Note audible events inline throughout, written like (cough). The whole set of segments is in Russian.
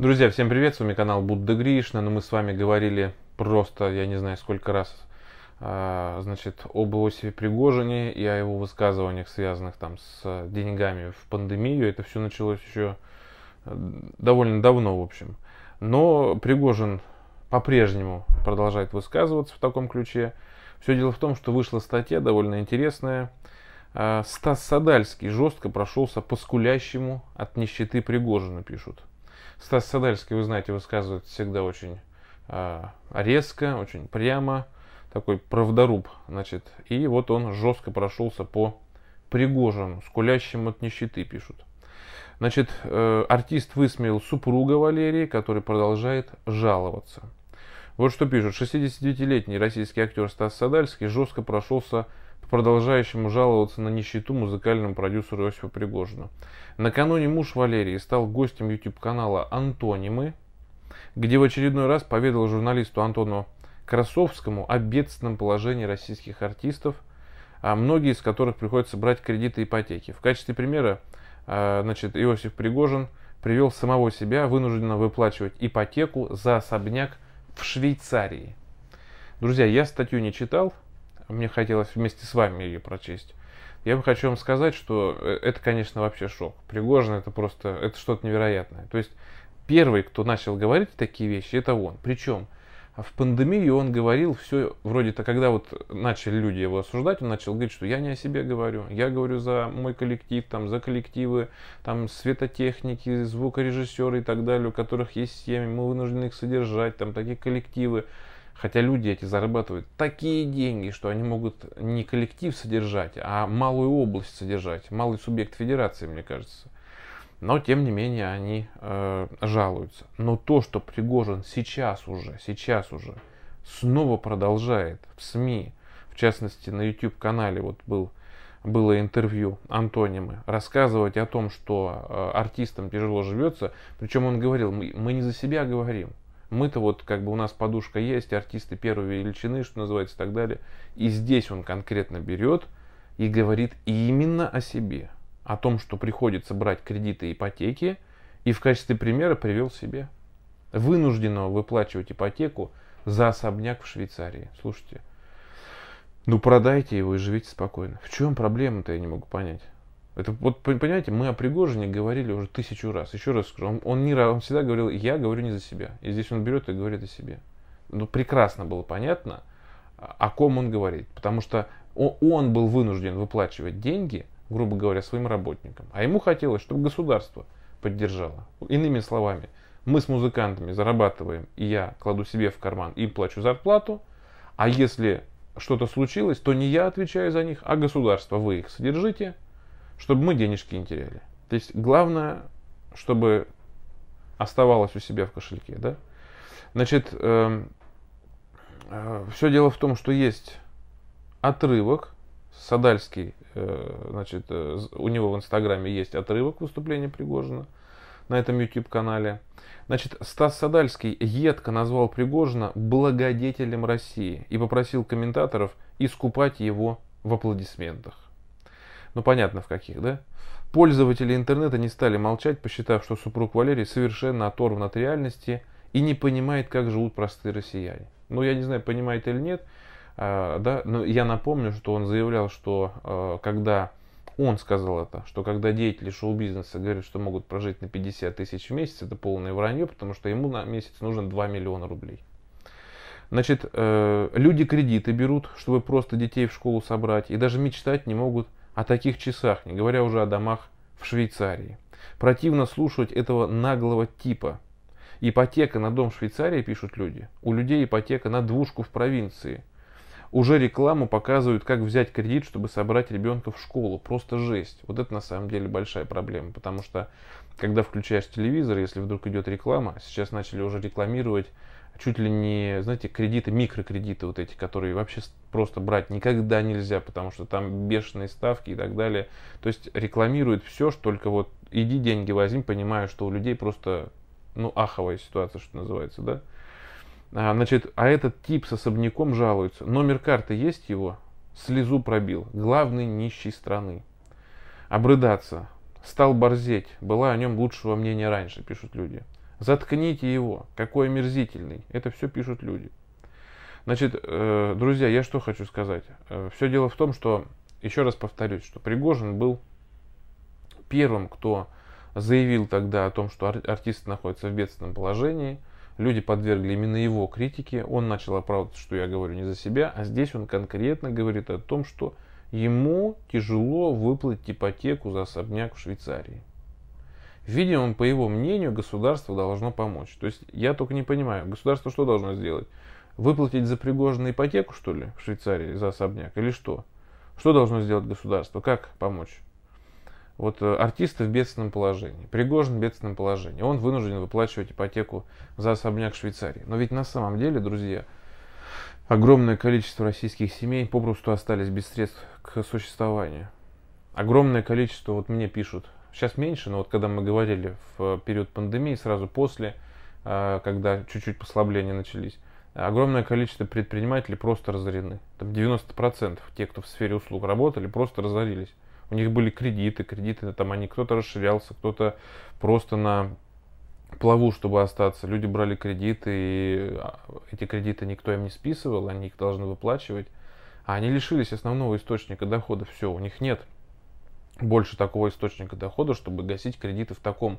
Друзья, всем привет, с вами канал Будда Гришна, но ну, мы с вами говорили просто, я не знаю сколько раз, а, значит, об Иосифе Пригожине и о его высказываниях, связанных там с деньгами в пандемию. Это все началось еще э, довольно давно, в общем. Но Пригожин по-прежнему продолжает высказываться в таком ключе. Все дело в том, что вышла статья довольно интересная. А, Стас Садальский жестко прошелся по скулящему от нищеты Пригожина, пишут. Стас Садальский, вы знаете, высказывает всегда очень э, резко, очень прямо, такой правдоруб, значит. И вот он жестко прошелся по Пригожину, скулящим от нищеты, пишут. Значит, э, артист высмеял супруга Валерии, который продолжает жаловаться. Вот что пишут. 69-летний российский актер Стас Садальский жестко прошелся продолжающему жаловаться на нищету музыкальному продюсеру Иосифу Пригожину. Накануне муж Валерии стал гостем YouTube-канала «Антонимы», где в очередной раз поведал журналисту Антону Красовскому о бедственном положении российских артистов, а многие из которых приходится брать кредиты и ипотеки. В качестве примера а, значит, Иосиф Пригожин привел самого себя, вынужденно выплачивать ипотеку за особняк в Швейцарии. Друзья, я статью не читал, мне хотелось вместе с вами ее прочесть. Я бы хочу вам сказать, что э, это, конечно, вообще шок. Пригожин это просто, это что-то невероятное. То есть первый, кто начал говорить такие вещи, это он. Причем а в пандемию он говорил все, вроде-то, когда вот начали люди его осуждать, он начал говорить, что я не о себе говорю, я говорю за мой коллектив, там, за коллективы, там, светотехники, звукорежиссеры и так далее, у которых есть семьи, мы вынуждены их содержать, там, такие коллективы. Хотя люди эти зарабатывают такие деньги, что они могут не коллектив содержать, а малую область содержать, малый субъект федерации, мне кажется. Но, тем не менее, они э, жалуются. Но то, что Пригожин сейчас уже, сейчас уже снова продолжает в СМИ, в частности, на YouTube-канале вот был, было интервью антонимы, рассказывать о том, что э, артистам тяжело живется. Причем он говорил, мы, мы не за себя говорим, мы-то вот как бы у нас подушка есть, артисты первой величины, что называется, и так далее. И здесь он конкретно берет и говорит именно о себе. О том, что приходится брать кредиты и ипотеки. И в качестве примера привел себе. Вынужденного выплачивать ипотеку за особняк в Швейцарии. Слушайте, ну продайте его и живите спокойно. В чем проблема-то, я не могу понять. Это вот, понимаете, мы о Пригожине говорили уже тысячу раз. Еще раз скажу, он, он, не, он всегда говорил, я говорю не за себя. И здесь он берет и говорит о себе. Ну, прекрасно было понятно, а, о ком он говорит. Потому что он, он был вынужден выплачивать деньги, грубо говоря, своим работникам. А ему хотелось, чтобы государство поддержало. Иными словами, мы с музыкантами зарабатываем, и я кладу себе в карман, им плачу зарплату. А если что-то случилось, то не я отвечаю за них, а государство. Вы их содержите, чтобы мы денежки не теряли. То есть главное, чтобы оставалось у себя в кошельке, да? Значит, эм, э, э, все дело в том, что есть отрывок, Садальский, э, значит, э, у него в Инстаграме есть отрывок выступления Пригожина на этом YouTube-канале. Значит, Стас Садальский едко назвал Пригожина благодетелем России и попросил комментаторов искупать его в аплодисментах. Ну, понятно, в каких, да? Пользователи интернета не стали молчать, посчитав, что супруг Валерий совершенно оторван от реальности и не понимает, как живут простые россияне. Ну, я не знаю, понимает или нет, а, да, но я напомню, что он заявлял, что а, когда он сказал это, что когда деятели шоу-бизнеса говорят, что могут прожить на 50 тысяч в месяц, это полное вранье, потому что ему на месяц нужно 2 миллиона рублей. Значит, э, люди кредиты берут, чтобы просто детей в школу собрать, и даже мечтать не могут – о таких часах, не говоря уже о домах в Швейцарии. Противно слушать этого наглого типа. Ипотека на дом в Швейцарии, пишут люди. У людей ипотека на двушку в провинции. Уже рекламу показывают, как взять кредит, чтобы собрать ребенка в школу. Просто жесть. Вот это на самом деле большая проблема, потому что когда включаешь телевизор, если вдруг идет реклама, сейчас начали уже рекламировать чуть ли не, знаете, кредиты, микрокредиты вот эти, которые вообще просто брать никогда нельзя, потому что там бешеные ставки и так далее. То есть рекламирует все, что только вот иди деньги возьми, понимая, что у людей просто, ну, аховая ситуация, что называется, да. А, значит, а этот тип с особняком жалуется. Номер карты есть его? Слезу пробил. Главный нищий страны. Обрыдаться. Стал борзеть. Была о нем лучшего мнения раньше, пишут люди. Заткните его. Какой омерзительный. Это все пишут люди. Значит, э, друзья, я что хочу сказать. Э, все дело в том, что, еще раз повторюсь, что Пригожин был первым, кто заявил тогда о том, что ар- артист находится в бедственном положении. Люди подвергли именно его критике. Он начал оправдываться, что я говорю не за себя. А здесь он конкретно говорит о том, что ему тяжело выплатить ипотеку за особняк в Швейцарии. Видимо, по его мнению, государство должно помочь. То есть я только не понимаю, государство что должно сделать? Выплатить за Пригожина ипотеку, что ли, в Швейцарии за особняк или что? Что должно сделать государство? Как помочь? Вот э, артисты в бедственном положении, Пригожин в бедственном положении, он вынужден выплачивать ипотеку за особняк в Швейцарии. Но ведь на самом деле, друзья, огромное количество российских семей попросту остались без средств к существованию. Огромное количество, вот мне пишут сейчас меньше, но вот когда мы говорили в э, период пандемии, сразу после, э, когда чуть-чуть послабления начались, огромное количество предпринимателей просто разорены. Там 90% тех, кто в сфере услуг работали, просто разорились. У них были кредиты, кредиты, там они кто-то расширялся, кто-то просто на плаву, чтобы остаться. Люди брали кредиты, и а, эти кредиты никто им не списывал, они их должны выплачивать. А они лишились основного источника дохода, все, у них нет больше такого источника дохода, чтобы гасить кредиты в таком,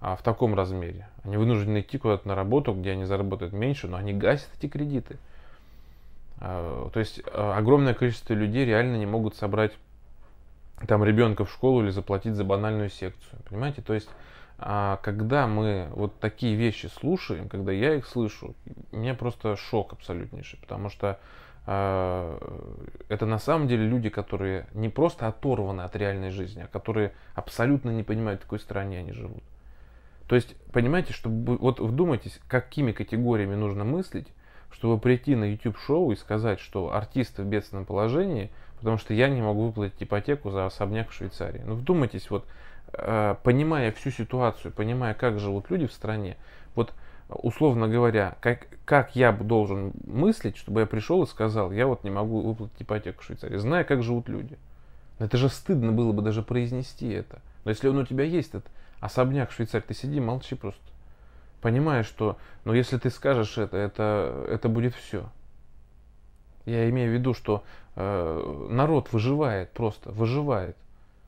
а, в таком размере. Они вынуждены идти куда-то на работу, где они заработают меньше, но они гасят эти кредиты. А, то есть а, огромное количество людей реально не могут собрать там ребенка в школу или заплатить за банальную секцию. Понимаете? То есть когда мы вот такие вещи слушаем, когда я их слышу, у меня просто шок абсолютнейший, потому что а, это на самом деле люди, которые не просто оторваны от реальной жизни, а которые абсолютно не понимают, в какой стране они живут. То есть, понимаете, чтобы вот вдумайтесь, какими категориями нужно мыслить, чтобы прийти на YouTube-шоу и сказать, что артисты в бедственном положении, потому что я не могу выплатить ипотеку за особняк в Швейцарии. Ну, вдумайтесь, вот э, понимая всю ситуацию, понимая, как живут люди в стране, вот условно говоря, как, как я должен мыслить, чтобы я пришел и сказал, я вот не могу выплатить ипотеку в Швейцарии, зная, как живут люди. Но это же стыдно было бы даже произнести это. Но если он у тебя есть, этот особняк в Швейцарии, ты сиди, молчи просто. Понимаешь, что, но ну, если ты скажешь это, это, это будет все. Я имею в виду, что э, народ выживает просто, выживает.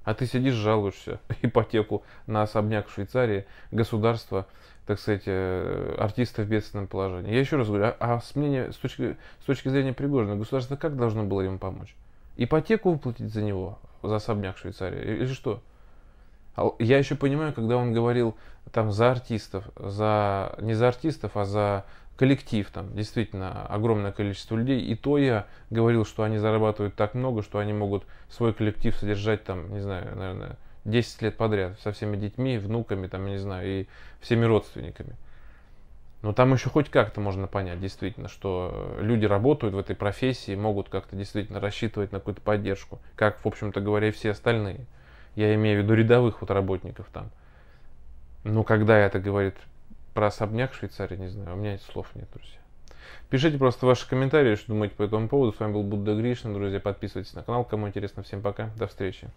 А ты сидишь, жалуешься (laughs) ипотеку на особняк в Швейцарии, государство так сказать, э, артиста в бедственном положении. Я еще раз говорю, а, а с, мнения, с, точки, с точки зрения Пригожина, государство как должно было ему помочь? Ипотеку выплатить за него, за особняк в Швейцарии, или что? А я еще понимаю, когда он говорил там за артистов, за не за артистов, а за коллектив, там действительно огромное количество людей, и то я говорил, что они зарабатывают так много, что они могут свой коллектив содержать там, не знаю, наверное, 10 лет подряд со всеми детьми, внуками, там, я не знаю, и всеми родственниками. Но там еще хоть как-то можно понять, действительно, что э, люди работают в этой профессии, могут как-то действительно рассчитывать на какую-то поддержку, как, в общем-то говоря, и все остальные. Я имею в виду рядовых вот работников там. Но когда это говорит про особняк в Швейцарии, не знаю, у меня этих слов нет, друзья. Пишите просто ваши комментарии, что думаете по этому поводу. С вами был Будда Гришин, друзья, подписывайтесь на канал, кому интересно. Всем пока, до встречи.